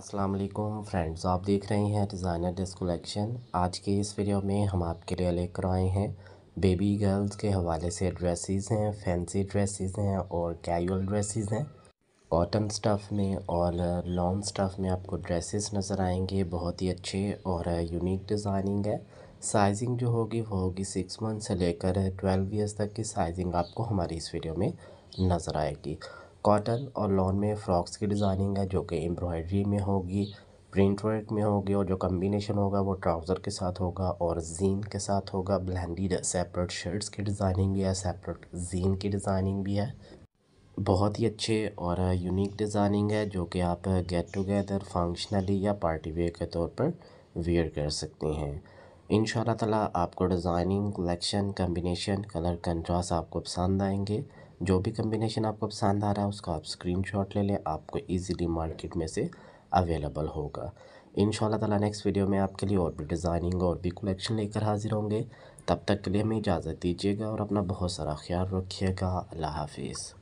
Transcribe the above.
अस्सलाम वालेकुम फ्रेंड्स आप देख रहे हैं डिज़ाइनर ड्रेस कलेक्शन आज के इस वीडियो में हम आपके लिए लेकर आए हैं बेबी गर्ल्स के हवाले से ड्रेसेस हैं फैंसी ड्रेसेस हैं और कैजुअल ड्रेसेस हैं कॉटन स्टफ़ में और लॉन्ग स्टफ़ में आपको ड्रेसेस नज़र आएंगे बहुत ही अच्छे और यूनिक डिज़ाइनिंग है साइजिंग जो होगी वो होगी सिक्स मंथ से लेकर ट्वेल्व ईयर्स तक की साइजिंग आपको हमारी इस वीडियो में नज़र आएगी कॉटन और लॉन में फ्रॉक्स की डिजाइनिंग है जो कि एम्ब्रॉयडरी में होगी प्रिंट वर्क में होगी और जो कम्बिनेशन होगा वो ट्राउज़र के साथ होगा और जीन के साथ होगा ब्लेंडेड सेपरेट शर्ट्स की डिज़ाइनिंग भी है सेपरेट जीन की डिज़ाइनिंग भी है बहुत ही अच्छे और यूनिक डिज़ाइनिंग है जो कि आप गेट टुगेदर फंक्शनली या पार्टी वेयर के तौर पर वेयर कर सकते हैं इन तला आपको designing collection combination colour contrast आपको पसंद आएंगे जो भी कम्बिनेशन आपको पसंद आ रहा है उसका आप शॉट ले लें आपको ईजिली मार्केट में से अवेलेबल होगा इन ताला नेक्स्ट वीडियो में आपके लिए और भी डिज़ाइनिंग और भी कलेक्शन लेकर हाजिर होंगे तब तक के लिए हमें इजाज़त दीजिएगा और अपना बहुत सारा ख्याल रखिएगा अल्लाह हाफिज़